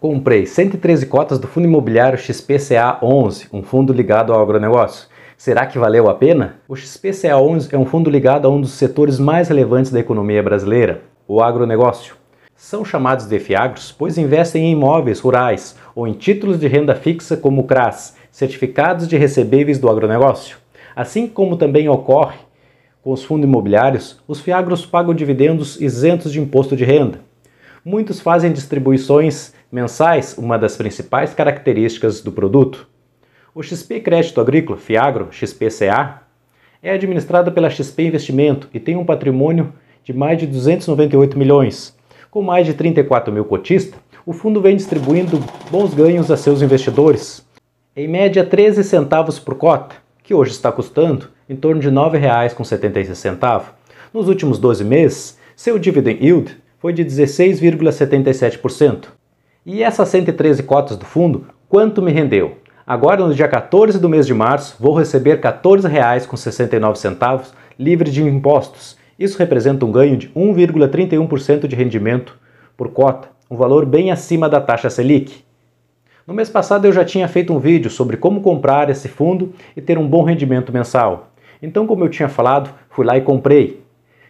Comprei 113 cotas do Fundo Imobiliário XPCA11, um fundo ligado ao agronegócio. Será que valeu a pena? O XPCA11 é um fundo ligado a um dos setores mais relevantes da economia brasileira, o agronegócio. São chamados de fiagros pois investem em imóveis rurais ou em títulos de renda fixa como CRAS, certificados de recebíveis do agronegócio. Assim como também ocorre com os fundos imobiliários, os fiagros pagam dividendos isentos de imposto de renda. Muitos fazem distribuições mensais uma das principais características do produto. O XP Crédito Agrícola, Fiagro, XPCA, é administrada pela XP Investimento e tem um patrimônio de mais de 298 milhões. Com mais de 34 mil cotistas, o fundo vem distribuindo bons ganhos a seus investidores, em média 13 centavos por cota, que hoje está custando em torno de R$ 9,76. Nos últimos 12 meses, seu dividend yield foi de 16,77%, e essas 113 cotas do fundo, quanto me rendeu? Agora, no dia 14 do mês de março, vou receber R$ 14,69 livre de impostos. Isso representa um ganho de 1,31% de rendimento por cota, um valor bem acima da taxa Selic. No mês passado eu já tinha feito um vídeo sobre como comprar esse fundo e ter um bom rendimento mensal. Então, como eu tinha falado, fui lá e comprei.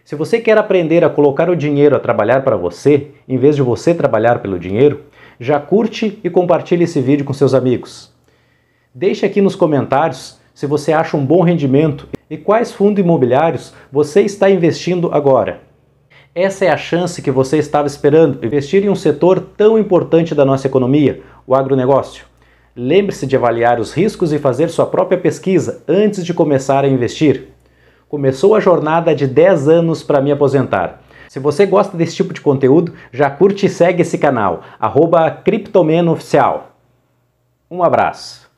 Se você quer aprender a colocar o dinheiro a trabalhar para você, em vez de você trabalhar pelo dinheiro, já curte e compartilhe esse vídeo com seus amigos. Deixe aqui nos comentários se você acha um bom rendimento e quais fundos imobiliários você está investindo agora. Essa é a chance que você estava esperando investir em um setor tão importante da nossa economia, o agronegócio. Lembre-se de avaliar os riscos e fazer sua própria pesquisa antes de começar a investir. Começou a jornada de 10 anos para me aposentar se você gosta desse tipo de conteúdo, já curte e segue esse canal, arroba Criptomeno Oficial. Um abraço!